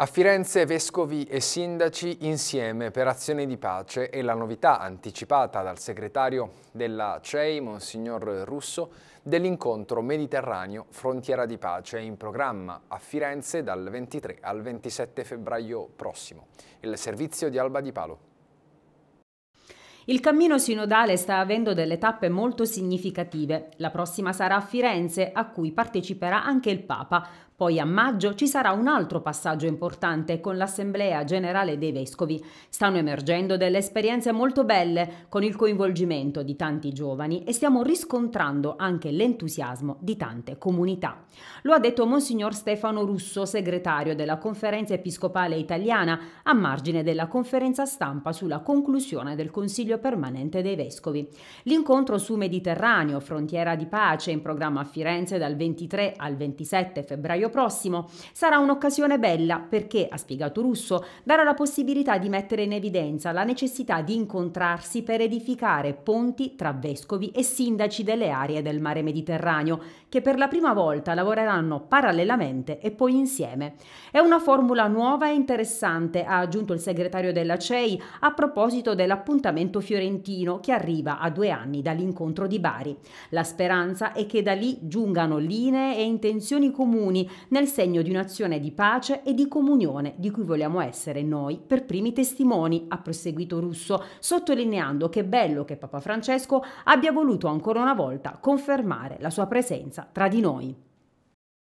A Firenze vescovi e sindaci insieme per azioni di pace e la novità anticipata dal segretario della CEI, Monsignor Russo, dell'incontro Mediterraneo Frontiera di Pace in programma a Firenze dal 23 al 27 febbraio prossimo. Il servizio di Alba di Palo. Il cammino sinodale sta avendo delle tappe molto significative. La prossima sarà a Firenze, a cui parteciperà anche il Papa. Poi a maggio ci sarà un altro passaggio importante con l'Assemblea Generale dei Vescovi. Stanno emergendo delle esperienze molto belle con il coinvolgimento di tanti giovani e stiamo riscontrando anche l'entusiasmo di tante comunità. Lo ha detto Monsignor Stefano Russo, segretario della Conferenza Episcopale Italiana, a margine della conferenza stampa sulla conclusione del Consiglio Permanente dei Vescovi. L'incontro su Mediterraneo, frontiera di pace, in programma a Firenze dal 23 al 27 febbraio febbraio prossimo. Sarà un'occasione bella perché, ha spiegato Russo, darà la possibilità di mettere in evidenza la necessità di incontrarsi per edificare ponti tra vescovi e sindaci delle aree del mare Mediterraneo, che per la prima volta lavoreranno parallelamente e poi insieme. È una formula nuova e interessante, ha aggiunto il segretario della CEI a proposito dell'appuntamento fiorentino che arriva a due anni dall'incontro di Bari. La speranza è che da lì giungano linee e intenzioni comuni nel segno di un'azione di pace e di comunione di cui vogliamo essere noi per primi testimoni, ha proseguito Russo, sottolineando che è bello che Papa Francesco abbia voluto ancora una volta confermare la sua presenza tra di noi.